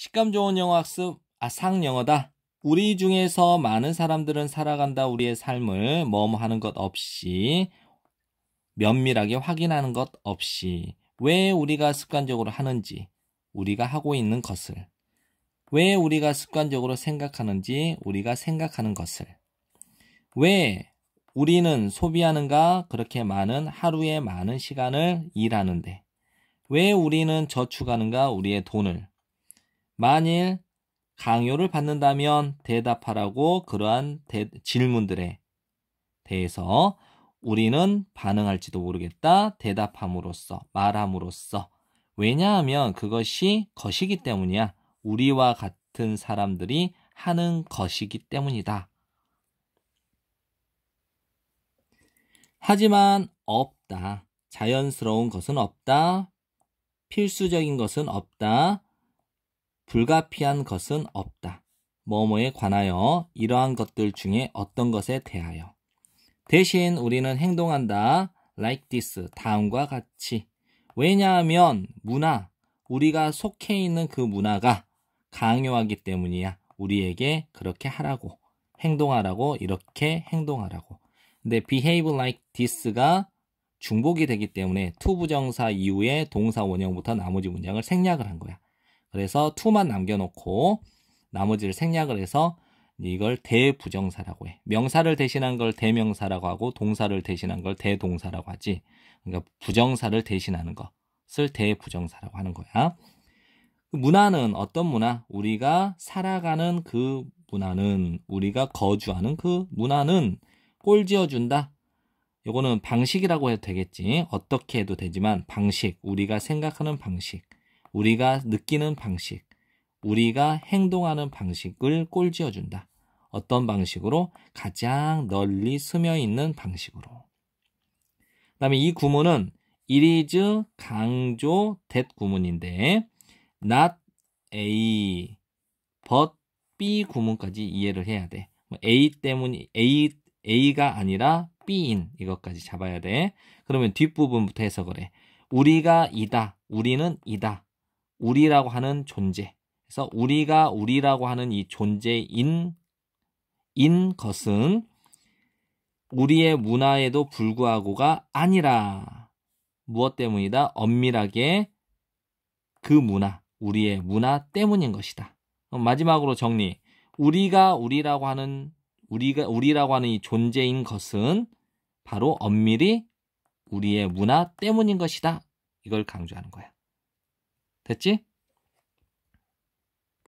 식감 좋은 영어 학습 아상 영어다. 우리 중에서 많은 사람들은 살아간다 우리의 삶을 뭐뭐 하는 것 없이 면밀하게 확인하는 것 없이 왜 우리가 습관적으로 하는지 우리가 하고 있는 것을 왜 우리가 습관적으로 생각하는지 우리가 생각하는 것을 왜 우리는 소비하는가 그렇게 많은 하루에 많은 시간을 일하는데 왜 우리는 저축하는가 우리의 돈을 만일 강요를 받는다면 대답하라고 그러한 대, 질문들에 대해서 우리는 반응할지도 모르겠다. 대답함으로써, 말함으로써. 왜냐하면 그것이 것이기 때문이야. 우리와 같은 사람들이 하는 것이기 때문이다. 하지만 없다. 자연스러운 것은 없다. 필수적인 것은 없다. 불가피한 것은 없다. 뭐뭐에 관하여 이러한 것들 중에 어떤 것에 대하여. 대신 우리는 행동한다. like this. 다음과 같이. 왜냐하면 문화, 우리가 속해 있는 그 문화가 강요하기 때문이야. 우리에게 그렇게 하라고. 행동하라고. 이렇게 행동하라고. 근데 behave like this가 중복이 되기 때문에 투 부정사 이후에 동사 원형부터 나머지 문장을 생략을 한 거야. 그래서 투만 남겨놓고 나머지를 생략을 해서 이걸 대부정사라고 해. 명사를 대신한 걸 대명사라고 하고 동사를 대신한 걸 대동사라고 하지. 그러니까 부정사를 대신하는 것을 대부정사라고 하는 거야. 그 문화는 어떤 문화? 우리가 살아가는 그 문화는 우리가 거주하는 그 문화는 꼴 지어준다. 요거는 방식이라고 해도 되겠지. 어떻게 해도 되지만 방식, 우리가 생각하는 방식. 우리가 느끼는 방식, 우리가 행동하는 방식을 꼴지어 준다. 어떤 방식으로? 가장 널리 스며 있는 방식으로. 그 다음에 이 구문은 이리즈 강조 that 구문인데 not A, but B 구문까지 이해를 해야 돼. 뭐 a 때문에 A A가 아니라 B인 이것까지 잡아야 돼. 그러면 뒷부분부터 해석을 해. 우리가 이다. 우리는 이다. 우리라고 하는 존재. 그래서 우리가 우리라고 하는 이 존재인 인 것은 우리의 문화에도 불구하고가 아니라 무엇 때문이다? 엄밀하게 그 문화, 우리의 문화 때문인 것이다. 마지막으로 정리. 우리가 우리라고 하는 우리가 우리라고 하는 이 존재인 것은 바로 엄밀히 우리의 문화 때문인 것이다. 이걸 강조하는 거야. 됐지?